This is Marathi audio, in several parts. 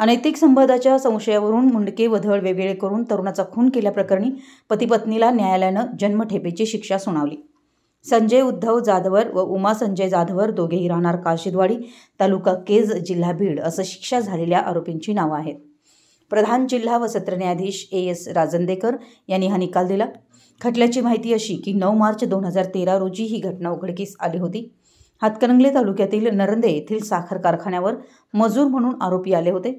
अनैतिक संबंधाच्या संशयावरून मुंडके वधळ वेगळे करून तरुणाचा खून केल्याप्रकरणी पतीपत्नीला न्यायालयानं जन्मठेपेची शिक्षा सुनावली संजय उद्धव जाधवर व उमा संजय जाधवर दोघेही राहणार काशिदवाडी तालुका केज जिल्हा बीड असं शिक्षा झालेल्या आरोपींची नावं आहेत प्रधान जिल्हा व सत्र न्यायाधीश ए एस राजंदेकर यांनी हा निकाल दिला खटल्याची माहिती अशी की नऊ मार्च दोन हजार तेरा रोजी ही घटना उघडकीस आली होती हातकणंगले तालुक्यातील नरंदे येथील साखर कारखान्यावर मजूर म्हणून आरोपी आले होते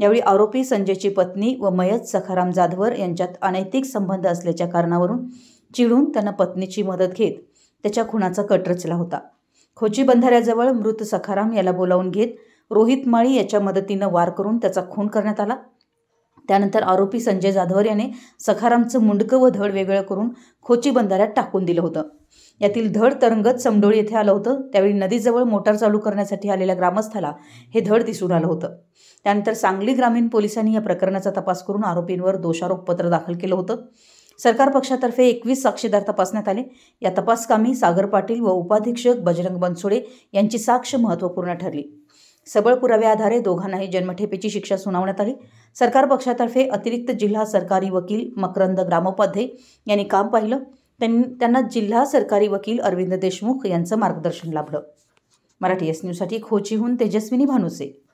यावेळी आरोपी संजयची पत्नी व मयत सखाराम जाधवर यांच्यात अनैतिक संबंध असल्याच्या कारणावरून चिडून त्यांना पत्नीची मदत घेत त्याच्या खुनाचा कट रचला होता खोची बंधाऱ्याजवळ मृत सखाराम याला बोलावून घेत रोहित माळी याच्या मदतीनं वार करून त्याचा खून करण्यात आला त्यानंतर आरोपी संजय जाधवर याने सखारामचं मुंडकं व धड वेगळं करून खोची बंधाऱ्यात टाकून दिलं होतं यातील धड तरंगत समडोळी येथे आलं होतं त्यावेळी नदीजवळ मोटार चालू करण्यासाठी आलेल्या ग्रामस्थाला हे धड दिसून आलं होतं त्यानंतर सांगली ग्रामीण पोलिसांनी या प्रकरणाचा तपास करून आरोपींवर दोषारोपपत्र दाखल केलं होतं सरकार पक्षातर्फे एकवीस साक्षीदार तपासण्यात आले या तपासकामी सागर पाटील व उपाधीक्षक बजरंग बनसोडे यांची साक्ष महत्त्वपूर्ण ठरली सबळ पुराव्याआधारे दोघांनाही जन्मठेपेची शिक्षा सुनावण्यात आली सरकार पक्षातर्फे अतिरिक्त जिल्हा सरकारी वकील मकरंद ग्रामोपाध्ये यांनी काम पाहिलं त्यांना जिल्हा सरकारी वकील अरविंद देशमुख यांचं मार्गदर्शन लाभलं मराठी एस न्यूजसाठी खोचीहून तेजस्विनी भानुसे